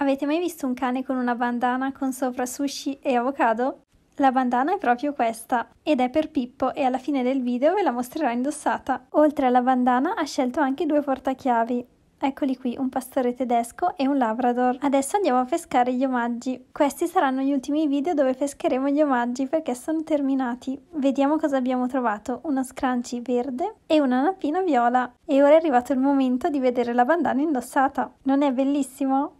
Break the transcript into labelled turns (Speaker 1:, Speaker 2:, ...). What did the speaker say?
Speaker 1: Avete mai visto un cane con una bandana con sopra sushi e avocado? La bandana è proprio questa ed è per Pippo e alla fine del video ve la mostrerò indossata. Oltre alla bandana ha scelto anche due portachiavi. Eccoli qui, un pastore tedesco e un labrador. Adesso andiamo a pescare gli omaggi. Questi saranno gli ultimi video dove pescheremo gli omaggi perché sono terminati. Vediamo cosa abbiamo trovato. Uno scrunchie verde e una nappina viola. E ora è arrivato il momento di vedere la bandana indossata. Non è bellissimo?